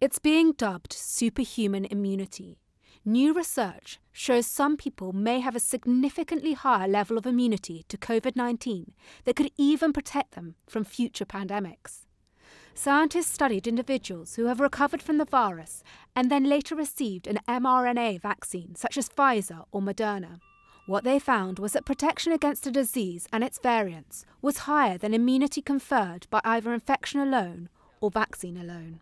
It's being dubbed superhuman immunity. New research shows some people may have a significantly higher level of immunity to COVID 19 that could even protect them from future pandemics. Scientists studied individuals who have recovered from the virus and then later received an mRNA vaccine, such as Pfizer or Moderna. What they found was that protection against the disease and its variants was higher than immunity conferred by either infection alone or vaccine alone.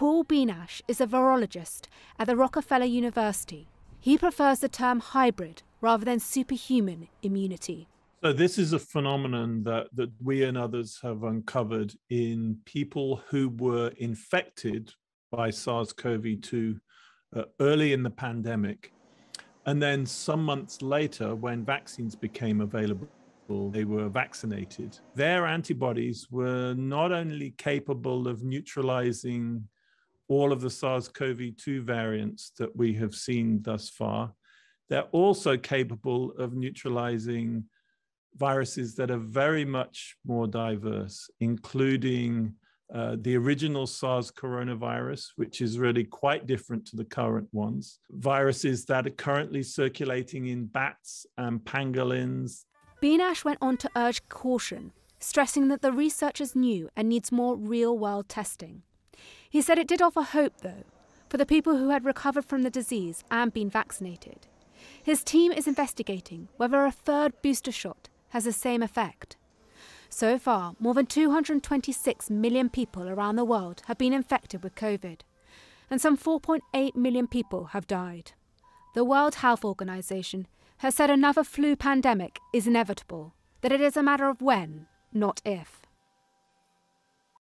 Paul Beanash is a virologist at the Rockefeller University. He prefers the term hybrid rather than superhuman immunity. So, this is a phenomenon that, that we and others have uncovered in people who were infected by SARS CoV 2 uh, early in the pandemic. And then some months later, when vaccines became available, they were vaccinated. Their antibodies were not only capable of neutralizing all of the SARS-CoV-2 variants that we have seen thus far. They're also capable of neutralizing viruses that are very much more diverse, including uh, the original SARS coronavirus, which is really quite different to the current ones, viruses that are currently circulating in bats and pangolins. Binash went on to urge caution, stressing that the research is new and needs more real world testing. He said it did offer hope, though, for the people who had recovered from the disease and been vaccinated. His team is investigating whether a third booster shot has the same effect. So far, more than 226 million people around the world have been infected with COVID, and some 4.8 million people have died. The World Health Organization has said another flu pandemic is inevitable, that it is a matter of when, not if.